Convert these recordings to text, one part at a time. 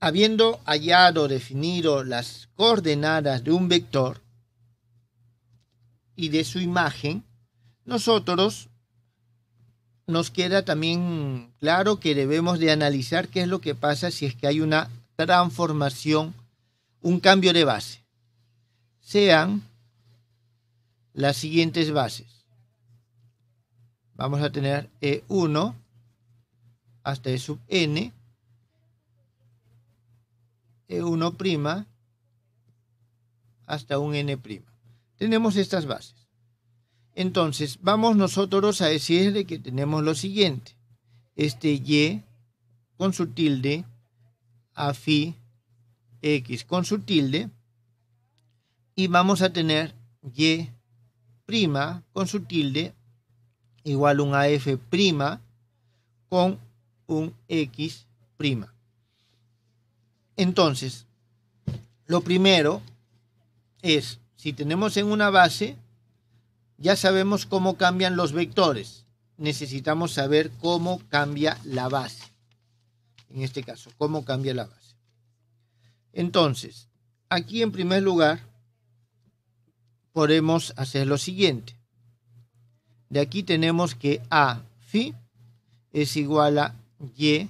habiendo hallado definido las coordenadas de un vector y de su imagen, nosotros nos queda también claro que debemos de analizar qué es lo que pasa si es que hay una transformación, un cambio de base. Sean las siguientes bases. Vamos a tener E1 hasta E sub n de eh, 1' hasta un n'. Tenemos estas bases. Entonces, vamos nosotros a decirle que tenemos lo siguiente. Este y con su tilde a phi x con su tilde. Y vamos a tener y prima con su tilde igual un a f prima con un x prima. Entonces, lo primero es, si tenemos en una base, ya sabemos cómo cambian los vectores. Necesitamos saber cómo cambia la base. En este caso, cómo cambia la base. Entonces, aquí en primer lugar, podemos hacer lo siguiente. De aquí tenemos que A phi es igual a Y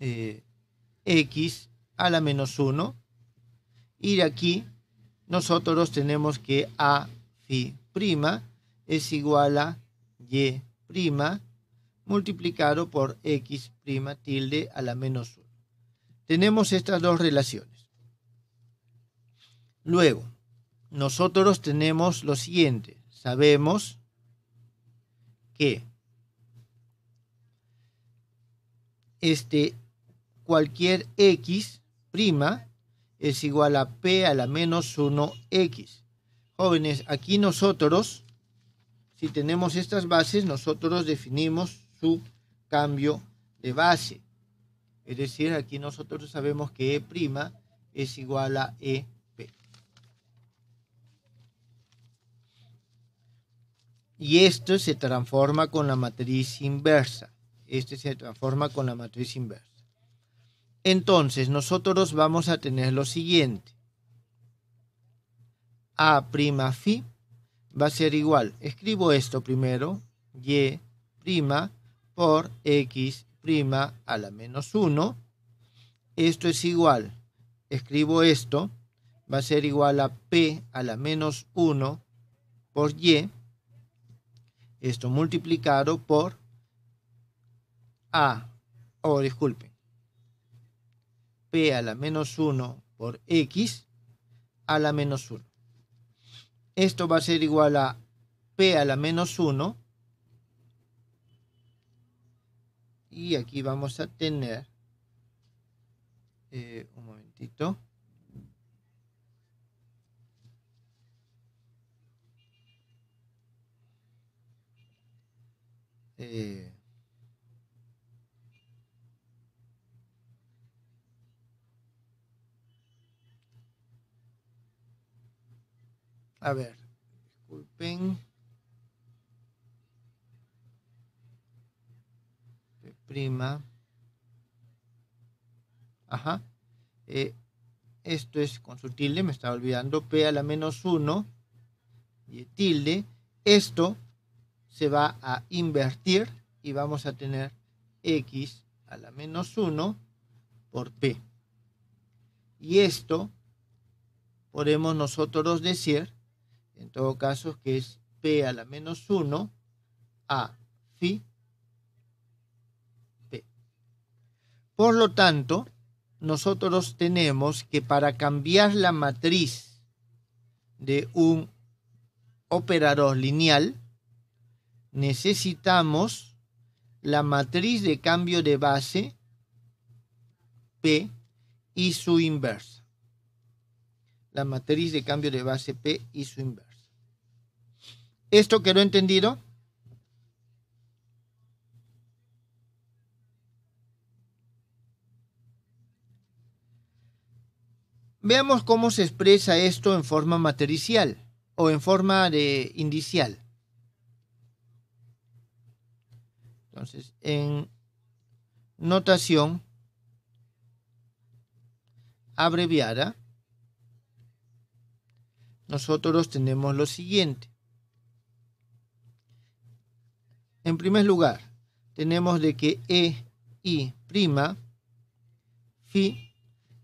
eh, x a la menos 1. Y de aquí nosotros tenemos que a phi prima es igual a y prima multiplicado por x prima tilde a la menos 1. Tenemos estas dos relaciones. Luego, nosotros tenemos lo siguiente. Sabemos que este cualquier x' es igual a p a la menos 1x. Jóvenes, aquí nosotros, si tenemos estas bases, nosotros definimos su cambio de base. Es decir, aquí nosotros sabemos que E' es igual a E'. y esto se transforma con la matriz inversa. Este se transforma con la matriz inversa. Entonces nosotros vamos a tener lo siguiente. A prima phi va a ser igual. Escribo esto primero. Y prima por x prima a la menos 1. Esto es igual. Escribo esto. Va a ser igual a p a la menos 1 por y. Esto multiplicado por a. Oh, disculpen p a la menos 1 por x a la menos 1. Esto va a ser igual a p a la menos 1. Y aquí vamos a tener... Eh, un momentito. Eh, A ver, disculpen. Prima. Ajá. Eh, esto es con su tilde, me estaba olvidando, P a la menos 1 y tilde. Esto se va a invertir y vamos a tener X a la menos 1 por P. Y esto podemos nosotros decir en todo caso, que es P a la menos 1 a phi P. Por lo tanto, nosotros tenemos que para cambiar la matriz de un operador lineal, necesitamos la matriz de cambio de base P y su inversa. La matriz de cambio de base P y su inversa. ¿Esto quedó entendido? Veamos cómo se expresa esto en forma matricial o en forma de indicial. Entonces, en notación abreviada, nosotros tenemos lo siguiente. En primer lugar, tenemos de que E y prima,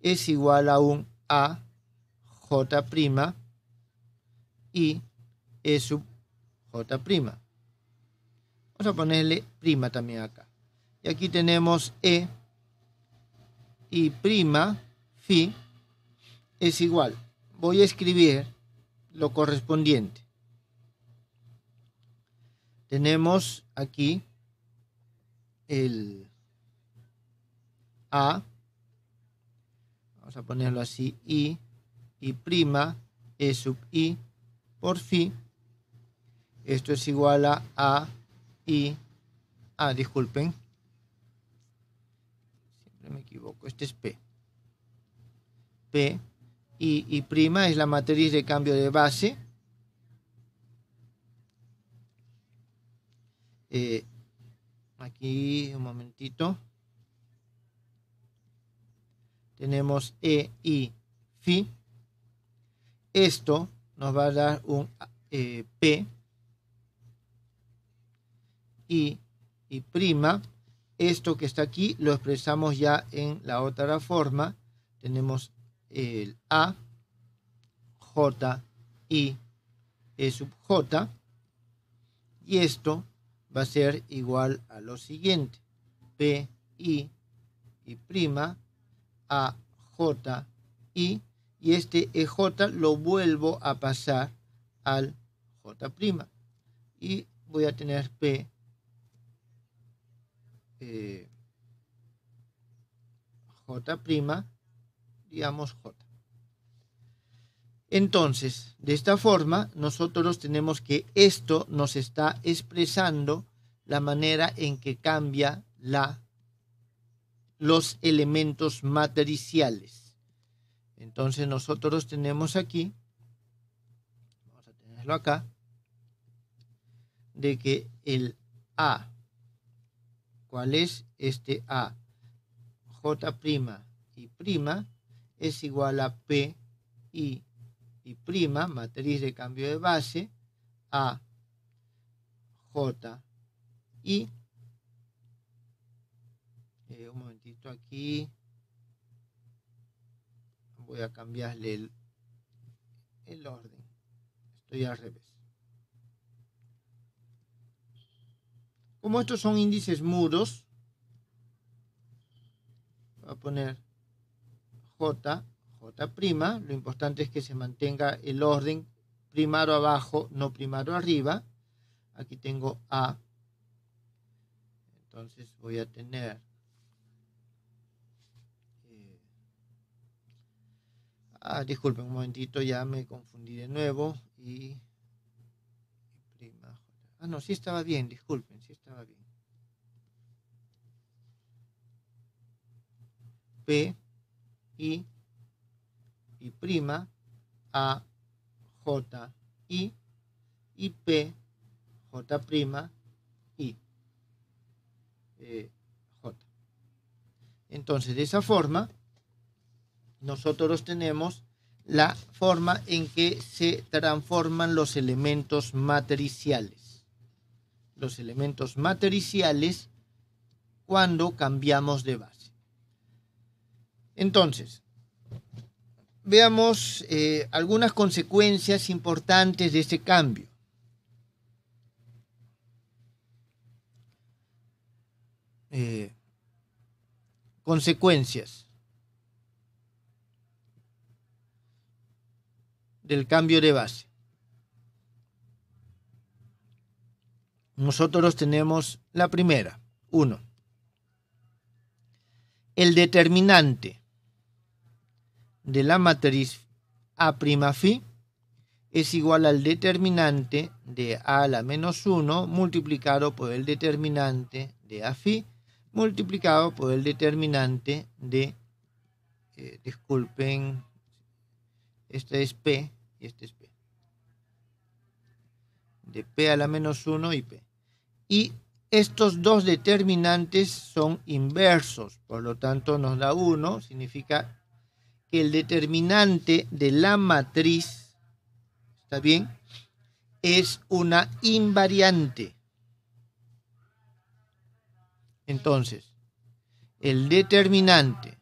es igual a un A, J prima, y E sub J prima. Vamos a ponerle prima también acá. Y aquí tenemos E I' prima, es igual. Voy a escribir lo correspondiente tenemos aquí el A, vamos a ponerlo así, I, y prima, E sub I por phi. Esto es igual a A, I, A, disculpen, siempre me equivoco, este es P. P, I I', prima es la matriz de cambio de base, Eh, aquí un momentito. Tenemos E y Fi. Esto nos va a dar un eh, P y, y prima. Esto que está aquí lo expresamos ya en la otra forma. Tenemos el A, J, y E sub J. Y esto va a ser igual a lo siguiente. P, I, y prima, A, J, I, y este EJ lo vuelvo a pasar al J'. Y voy a tener P, eh, J', digamos J. Entonces, de esta forma, nosotros tenemos que esto nos está expresando la manera en que cambia la, los elementos matriciales. Entonces, nosotros tenemos aquí, vamos a tenerlo acá, de que el A, ¿cuál es este A? J' y prima es igual a P y prima, matriz de cambio de base, A, J, y eh, un momentito aquí. Voy a cambiarle el, el orden. Estoy al revés. Como estos son índices muros, voy a poner J, lo importante es que se mantenga el orden primario abajo, no primario arriba. Aquí tengo A. Entonces voy a tener eh, Ah, disculpen un momentito, ya me confundí de nuevo. Y, Ah, no, sí estaba bien, disculpen, sí estaba bien. P, y y prima, A, J, I, y P, J prima, I, eh, J. Entonces, de esa forma, nosotros tenemos la forma en que se transforman los elementos matriciales. Los elementos matriciales cuando cambiamos de base. Entonces, veamos eh, algunas consecuencias importantes de ese cambio. Eh, consecuencias del cambio de base. Nosotros tenemos la primera, uno. El determinante de la matriz A' prima phi es igual al determinante de A a la menos 1 multiplicado por el determinante de A phi multiplicado por el determinante de, eh, disculpen, este es P y este es P. De P a la menos 1 y P. Y estos dos determinantes son inversos, por lo tanto nos da 1, significa el determinante de la matriz, ¿está bien? Es una invariante. Entonces, el determinante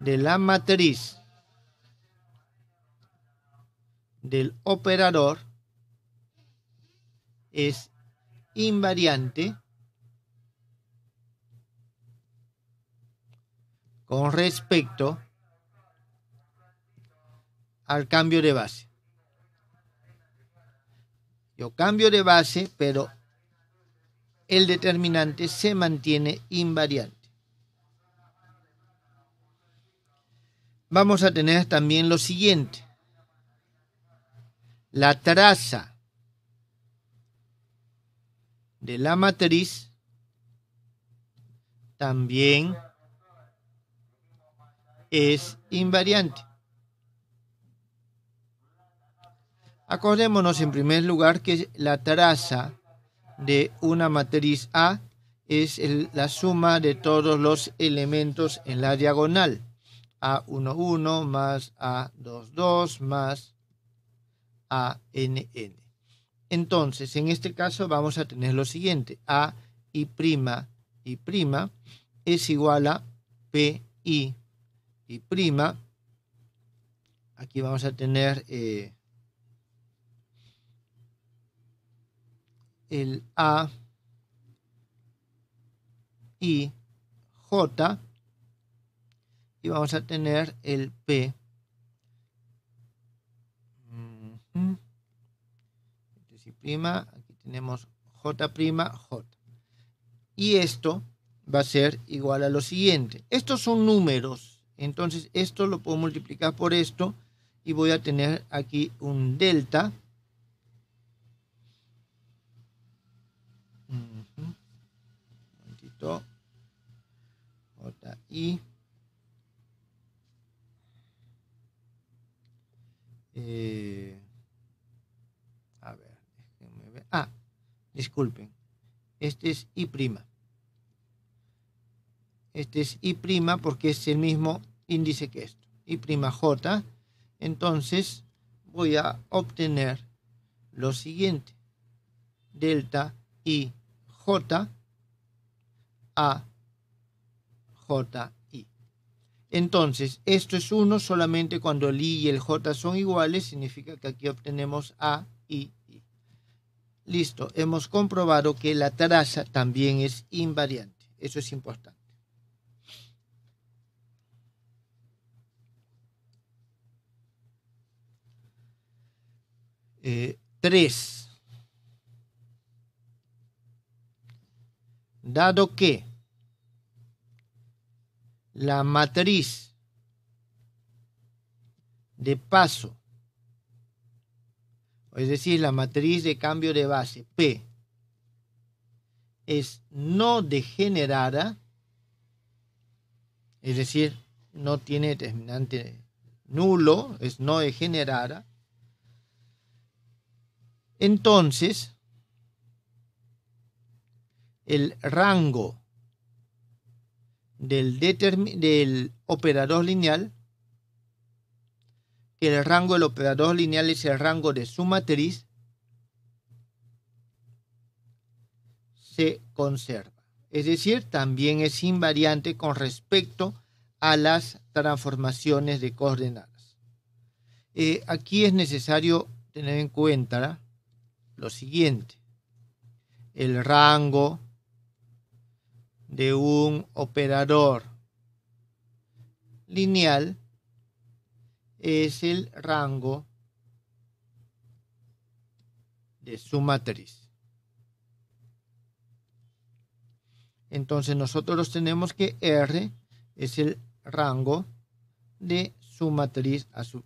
de la matriz del operador es invariante con respecto al cambio de base. Yo cambio de base, pero el determinante se mantiene invariante. Vamos a tener también lo siguiente. La traza de la matriz también es invariante. Acordémonos en primer lugar que la traza de una matriz A es la suma de todos los elementos en la diagonal. A11 más A22 más ANN. Entonces, en este caso vamos a tener lo siguiente. A y prima y prima es igual a PI y prima, aquí vamos a tener eh, el A y J y vamos a tener el P. Este prima, aquí tenemos J', prima J. Y esto va a ser igual a lo siguiente. Estos son números entonces, esto lo puedo multiplicar por esto y voy a tener aquí un delta. Un momentito. J-I. Eh, a ver, Ah, disculpen. Este es I'. Este es I' porque es el mismo índice que esto. I'j. Entonces voy a obtener lo siguiente. Delta I A J I. Entonces, esto es 1 solamente cuando el I y el J son iguales, significa que aquí obtenemos A, I, I. Listo, hemos comprobado que la traza también es invariante. Eso es importante. 3. Eh, Dado que la matriz de paso, es decir, la matriz de cambio de base P, es no degenerada, es decir, no tiene determinante nulo, es no degenerada, entonces, el rango del, operador lineal, que el rango del operador lineal es el rango de su matriz, se conserva. Es decir, también es invariante con respecto a las transformaciones de coordenadas. Eh, aquí es necesario tener en cuenta lo siguiente. El rango de un operador lineal es el rango de su matriz. Entonces nosotros tenemos que R es el rango de su matriz a su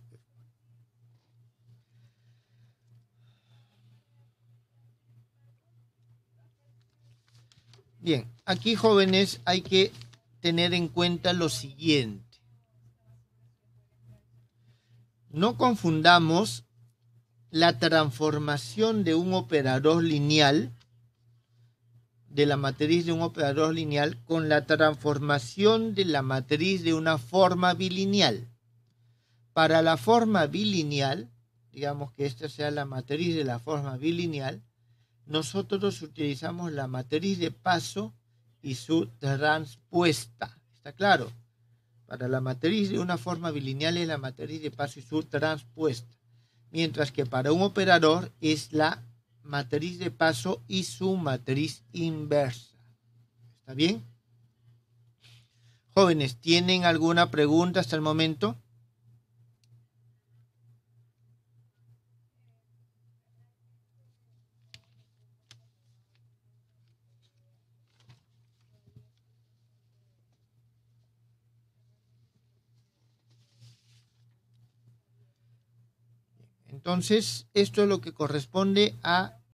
Bien, aquí jóvenes hay que tener en cuenta lo siguiente. No confundamos la transformación de un operador lineal, de la matriz de un operador lineal, con la transformación de la matriz de una forma bilineal. Para la forma bilineal, digamos que esta sea la matriz de la forma bilineal, nosotros utilizamos la matriz de paso y su transpuesta. ¿Está claro? Para la matriz de una forma bilineal es la matriz de paso y su transpuesta. Mientras que para un operador es la matriz de paso y su matriz inversa. ¿Está bien? Jóvenes, ¿tienen alguna pregunta hasta el momento? Entonces, esto es lo que corresponde a